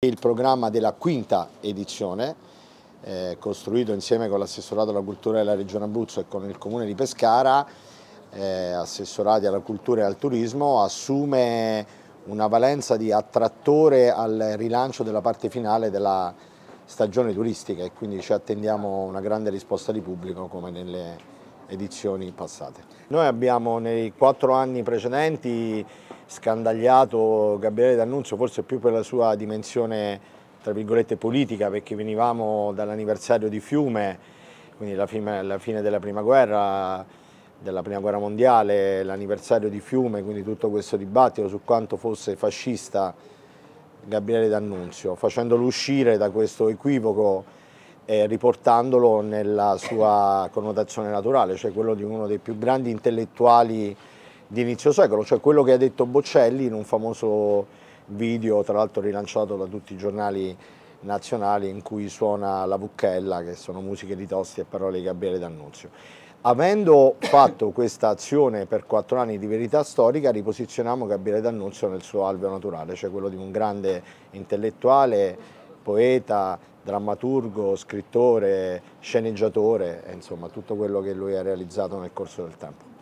Il programma della quinta edizione, eh, costruito insieme con l'assessorato alla cultura della Regione Abruzzo e con il Comune di Pescara, eh, assessorati alla cultura e al turismo, assume una valenza di attrattore al rilancio della parte finale della stagione turistica e quindi ci attendiamo una grande risposta di pubblico come nelle edizioni passate. Noi abbiamo nei quattro anni precedenti scandagliato Gabriele D'Annunzio, forse più per la sua dimensione tra virgolette politica, perché venivamo dall'anniversario di Fiume, quindi la fine, la fine della prima guerra, della prima guerra mondiale, l'anniversario di Fiume, quindi tutto questo dibattito su quanto fosse fascista Gabriele D'Annunzio, facendolo uscire da questo equivoco e riportandolo nella sua connotazione naturale, cioè quello di uno dei più grandi intellettuali di inizio secolo, cioè quello che ha detto Boccelli in un famoso video, tra l'altro rilanciato da tutti i giornali nazionali, in cui suona la Bucchella, che sono musiche di Tosti e parole di Gabriele D'Annunzio. Avendo fatto questa azione per quattro anni di verità storica, riposizioniamo Gabriele D'Annunzio nel suo alveo naturale, cioè quello di un grande intellettuale, poeta, drammaturgo, scrittore, sceneggiatore, insomma tutto quello che lui ha realizzato nel corso del tempo.